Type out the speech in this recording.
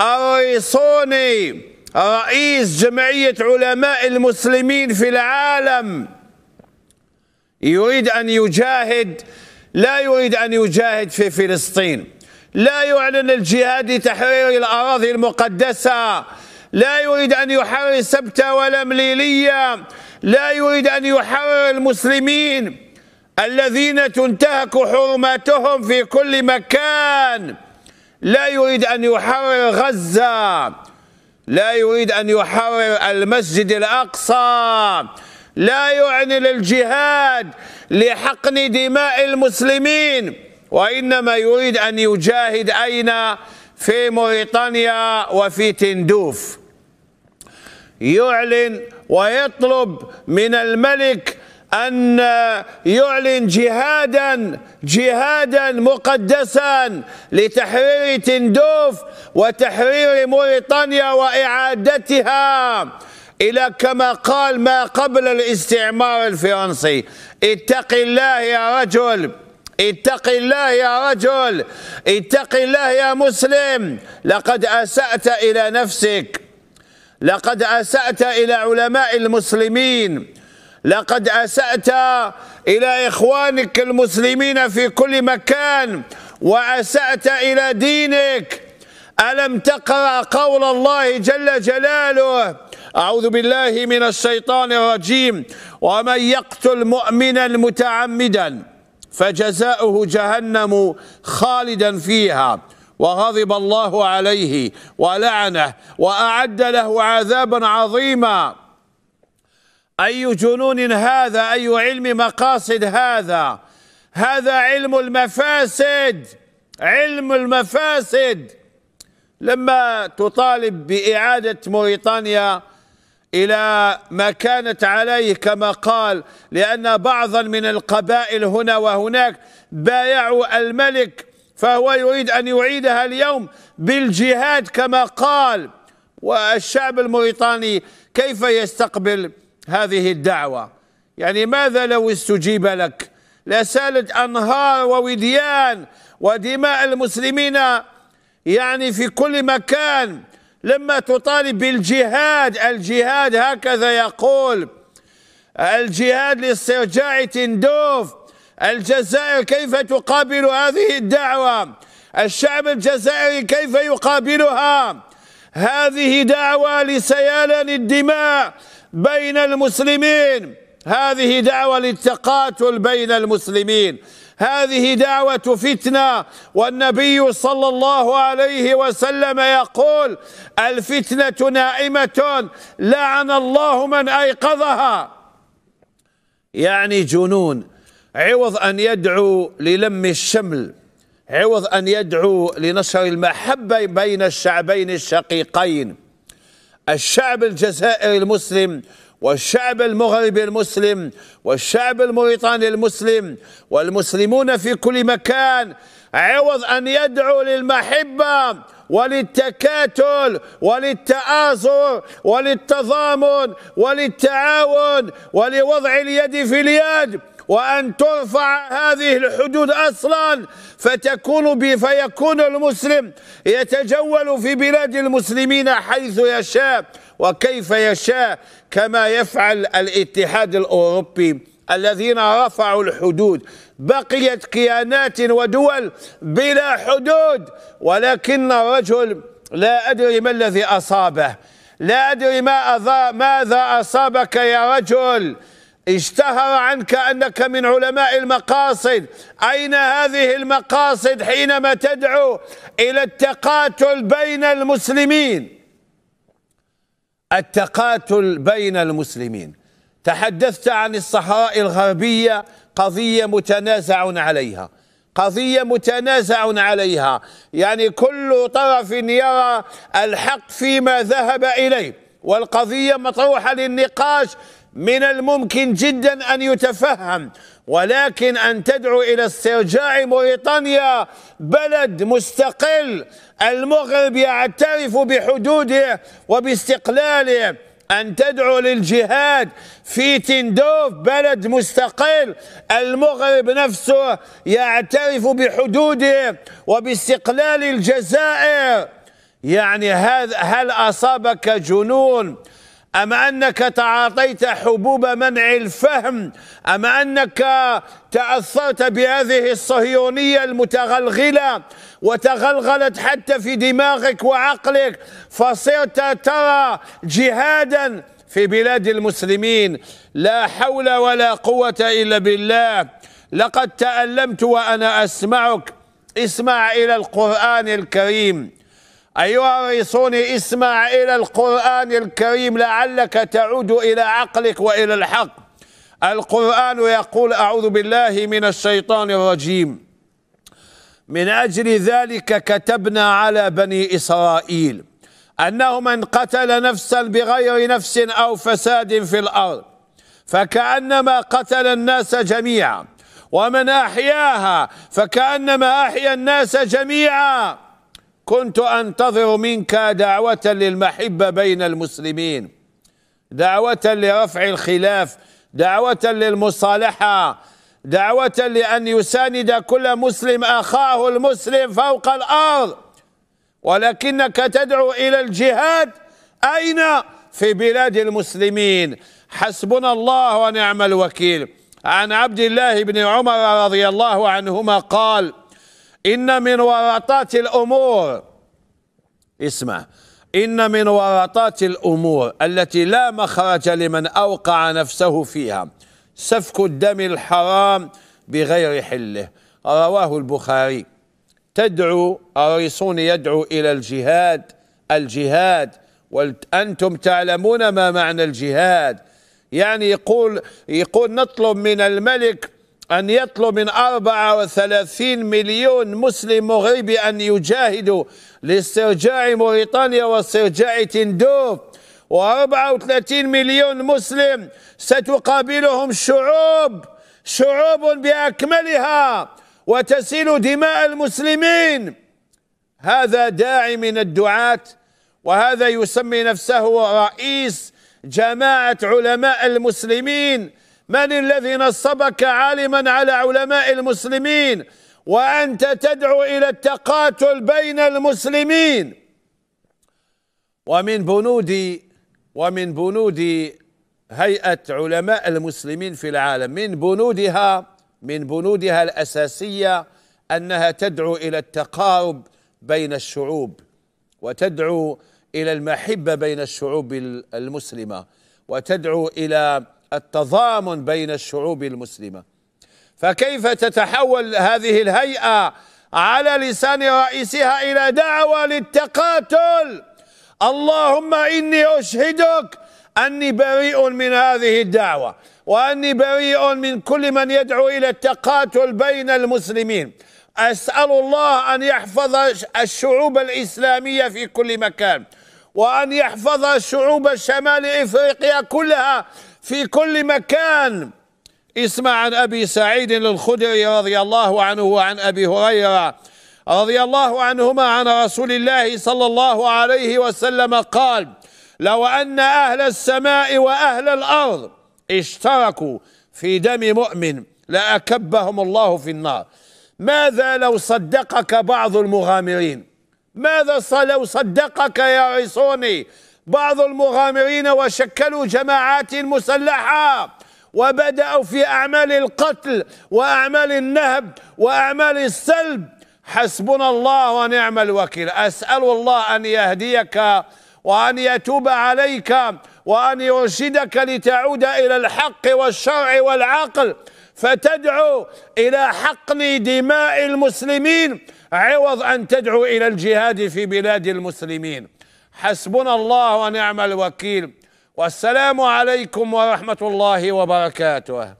أريصوني رئيس جمعية علماء المسلمين في العالم يريد أن يجاهد لا يريد أن يجاهد في فلسطين لا يعلن الجهاد لتحرير الأراضي المقدسة لا يريد أن يحرر سبتة ولا مليلية لا يريد أن يحرر المسلمين الذين تنتهك حرماتهم في كل مكان لا يريد أن يحرر غزة لا يريد أن يحرر المسجد الأقصى لا يعلن للجهاد لحقن دماء المسلمين وإنما يريد أن يجاهد أين في موريتانيا وفي تندوف يعلن ويطلب من الملك أن يعلن جهادا جهادا مقدسا لتحرير تندوف وتحرير موريطانيا وإعادتها إلى كما قال ما قبل الاستعمار الفرنسي اتق الله يا رجل اتق الله يا رجل اتق الله يا مسلم لقد أسأت إلى نفسك لقد أسأت إلى علماء المسلمين لقد أسأت إلى إخوانك المسلمين في كل مكان وأسأت إلى دينك ألم تقرأ قول الله جل جلاله أعوذ بالله من الشيطان الرجيم ومن يقتل مؤمنا متعمدا فجزاؤه جهنم خالدا فيها وغضب الله عليه ولعنه وأعد له عذابا عظيما أي جنون هذا أي علم مقاصد هذا هذا علم المفاسد علم المفاسد لما تطالب بإعادة موريتانيا إلى ما كانت عليه كما قال لأن بعضا من القبائل هنا وهناك بايعوا الملك فهو يريد أن يعيدها اليوم بالجهاد كما قال والشعب الموريتاني كيف يستقبل هذه الدعوة يعني ماذا لو استجيب لك لسالت أنهار ووديان ودماء المسلمين يعني في كل مكان لما تطالب بالجهاد الجهاد هكذا يقول الجهاد لاسترجاع تندوف الجزائر كيف تقابل هذه الدعوة الشعب الجزائري كيف يقابلها هذه دعوة لسيلان الدماء بين المسلمين هذه دعوة للتقاتل بين المسلمين هذه دعوة فتنة والنبي صلى الله عليه وسلم يقول الفتنة نائمة لعن الله من أيقظها يعني جنون عوض أن يدعو للم الشمل عوض أن يدعو لنشر المحبة بين الشعبين الشقيقين الشعب الجزائري المسلم والشعب المغربي المسلم والشعب الموريطاني المسلم والمسلمون في كل مكان عوض أن يدعوا للمحبة وللتكاتل وللتآزر وللتضامن وللتعاون ولوضع اليد في اليد وأن ترفع هذه الحدود أصلا فتكون فيكون المسلم يتجول في بلاد المسلمين حيث يشاء وكيف يشاء كما يفعل الاتحاد الأوروبي الذين رفعوا الحدود بقيت كيانات ودول بلا حدود ولكن الرجل لا أدري ما الذي أصابه لا أدري ما أضا ماذا أصابك يا رجل اشتهر عنك أنك من علماء المقاصد أين هذه المقاصد حينما تدعو إلى التقاتل بين المسلمين التقاتل بين المسلمين تحدثت عن الصحراء الغربية قضية متنازع عليها قضية متنازع عليها يعني كل طرف يرى الحق فيما ذهب إليه والقضية مطروحة للنقاش من الممكن جدا أن يتفهم ولكن أن تدعو إلى استرجاع موريتانيا بلد مستقل المغرب يعترف بحدوده وباستقلاله أن تدعو للجهاد في تندوف بلد مستقل المغرب نفسه يعترف بحدوده وباستقلال الجزائر يعني هل أصابك جنون أم أنك تعاطيت حبوب منع الفهم أم أنك تأثرت بهذه الصهيونية المتغلغلة وتغلغلت حتى في دماغك وعقلك فصرت ترى جهادا في بلاد المسلمين لا حول ولا قوة إلا بالله لقد تألمت وأنا أسمعك اسمع إلى القرآن الكريم أيوارثوني اسمع إلى القرآن الكريم لعلك تعود إلى عقلك وإلى الحق القرآن يقول أعوذ بالله من الشيطان الرجيم من أجل ذلك كتبنا على بني إسرائيل أنه من قتل نفسا بغير نفس أو فساد في الأرض فكأنما قتل الناس جميعا ومن أحياها فكأنما أحيا الناس جميعا كنت أنتظر منك دعوة للمحبة بين المسلمين دعوة لرفع الخلاف دعوة للمصالحة دعوة لأن يساند كل مسلم أخاه المسلم فوق الأرض ولكنك تدعو إلى الجهاد أين في بلاد المسلمين حسبنا الله ونعم الوكيل عن عبد الله بن عمر رضي الله عنهما قال إن من ورطات الأمور اسمع إن من ورطات الأمور التي لا مخرج لمن أوقع نفسه فيها سفك الدم الحرام بغير حله رواه البخاري تدعو الريسون يدعو إلى الجهاد الجهاد وأنتم تعلمون ما معنى الجهاد يعني يقول يقول نطلب من الملك أن يطلب من 34 مليون مسلم مغربي أن يجاهدوا لاسترجاع موريتانيا واسترجاع تندوف و34 مليون مسلم ستقابلهم شعوب شعوب بأكملها وتسيل دماء المسلمين هذا داعي من الدعاة وهذا يسمي نفسه رئيس جماعة علماء المسلمين من الذي نصبك عالما على علماء المسلمين وأنت تدعو إلى التقاتل بين المسلمين ومن بنود ومن بنود هيئة علماء المسلمين في العالم من بنودها من بنودها الأساسية أنها تدعو إلى التقارب بين الشعوب وتدعو إلى المحبة بين الشعوب المسلمة وتدعو إلى التضامن بين الشعوب المسلمه فكيف تتحول هذه الهيئه على لسان رئيسها الى دعوه للتقاتل اللهم اني اشهدك اني بريء من هذه الدعوه واني بريء من كل من يدعو الى التقاتل بين المسلمين اسال الله ان يحفظ الشعوب الاسلاميه في كل مكان وان يحفظ شعوب شمال افريقيا كلها في كل مكان اسمع عن أبي سعيد الخدري رضي الله عنه وعن أبي هريرة رضي الله عنهما عن رسول الله صلى الله عليه وسلم قال لو أن أهل السماء وأهل الأرض اشتركوا في دم مؤمن لأكبهم الله في النار ماذا لو صدقك بعض المغامرين ماذا لو صدقك يا عصوني بعض المغامرين وشكلوا جماعات مسلحة وبدأوا في أعمال القتل وأعمال النهب وأعمال السلب حسبنا الله ونعم الوكيل أسأل الله أن يهديك وأن يتوب عليك وأن يرشدك لتعود إلى الحق والشرع والعقل فتدعو إلى حقن دماء المسلمين عوض أن تدعو إلى الجهاد في بلاد المسلمين حسبنا الله ونعم الوكيل والسلام عليكم ورحمه الله وبركاته